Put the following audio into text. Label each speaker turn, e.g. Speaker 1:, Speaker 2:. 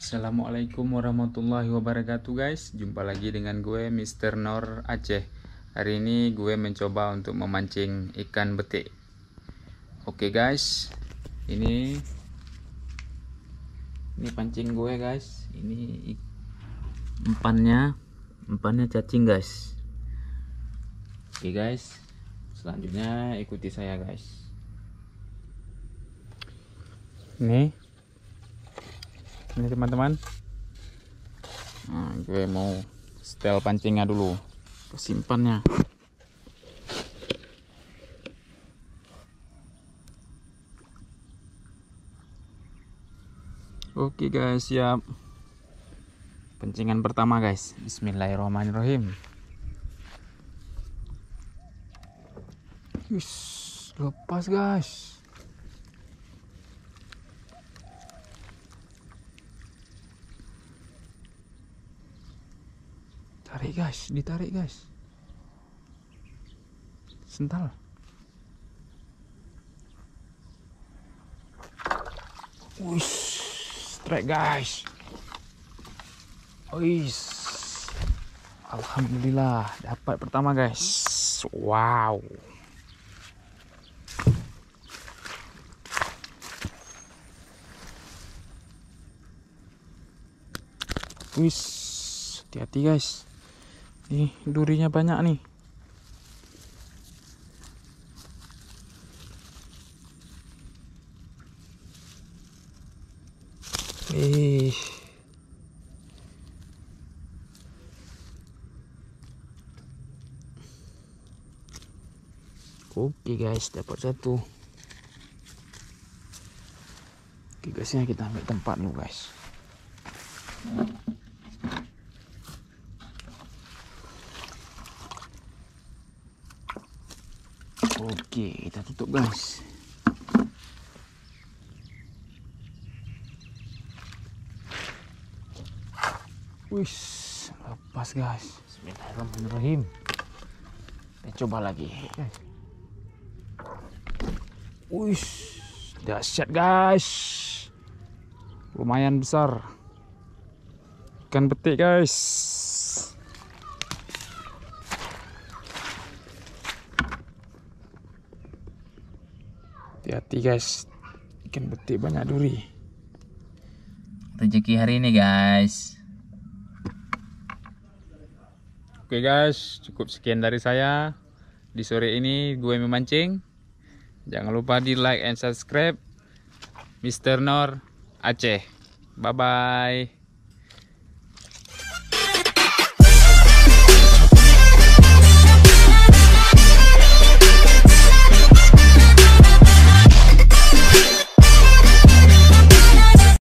Speaker 1: Assalamualaikum warahmatullahi wabarakatuh guys Jumpa lagi dengan gue Mr. Nor Aceh Hari ini gue mencoba untuk memancing ikan betik Oke guys Ini Ini pancing gue guys Ini Empannya Empannya cacing guys Oke guys Selanjutnya ikuti saya guys Nih ini teman-teman nah, gue mau setel pancingnya dulu simpannya. Oke guys siap Pancingan pertama guys Bismillahirrahmanirrahim Yus, Lepas guys Tarik guys, ditarik guys. Sental. Wih, strike guys. Wih. Alhamdulillah dapat pertama guys. Wow. Wis, hati-hati guys. Ini durinya banyak nih. Ih. Oke guys, dapat satu. Oke guysnya kita ambil tempat nih guys. Okey, kita tutup guys. Wis, lepas guys. Bismillahirrahmanirrahim. Kita coba lagi. Wis, dahsyat guys. Lumayan besar. Ikan betik guys. hati-hati guys ikan betik banyak duri rezeki hari ini guys oke guys cukup sekian dari saya di sore ini gue memancing jangan lupa di like and subscribe Mr. Nor Aceh bye bye